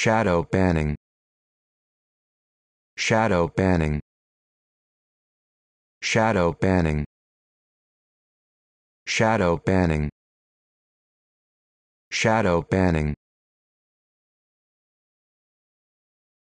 shadow banning shadow banning shadow banning shadow banning shadow banning